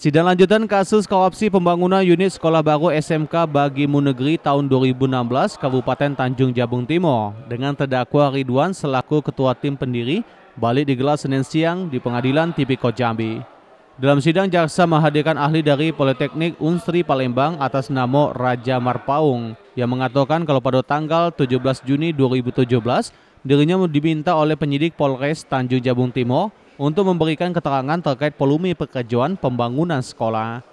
Sidang lanjutan kasus korupsi pembangunan unit sekolah baru SMK bagi Munegri tahun 2016 Kabupaten Tanjung Jabung Timur dengan terdakwa Ridwan selaku ketua tim pendiri balik digelar Senin siang di Pengadilan Tipikor Jambi. Dalam sidang jaksa menghadirkan ahli dari Politeknik Unsri Palembang atas nama Raja Marpaung yang mengatakan kalau pada tanggal 17 Juni 2017 dirinya diminta oleh penyidik Polres Tanjung Jabung Timur untuk memberikan keterangan terkait volume pekerjaan pembangunan sekolah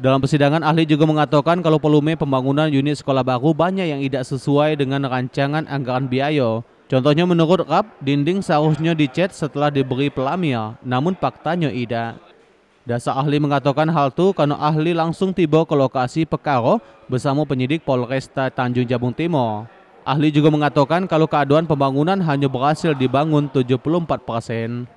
Dalam persidangan, ahli juga mengatakan kalau volume pembangunan unit sekolah baru banyak yang tidak sesuai dengan rancangan anggaran biaya. Contohnya menurut Rap, dinding seharusnya dicet setelah diberi pelamia, namun faktanya tidak. Dasar ahli mengatakan hal itu karena ahli langsung tiba ke lokasi pekaro bersama penyidik Polresta Tanjung Jabung Timur. Ahli juga mengatakan kalau keaduan pembangunan hanya berhasil dibangun 74 persen.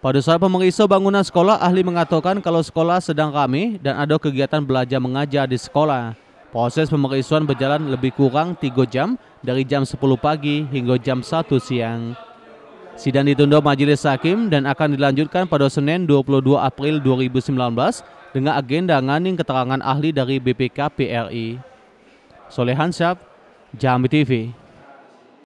Pada saat pemeriksa bangunan sekolah, ahli mengatakan kalau sekolah sedang ramai dan ada kegiatan belajar mengajar di sekolah. Proses pemeriksaan berjalan lebih kurang 3 jam dari jam 10 pagi hingga jam 1 siang. Sidang ditunda majelis hakim dan akan dilanjutkan pada Senin 22 April 2019 dengan agenda nganing keterangan ahli dari BPK PRI. Solehan Syab, Jambi TV.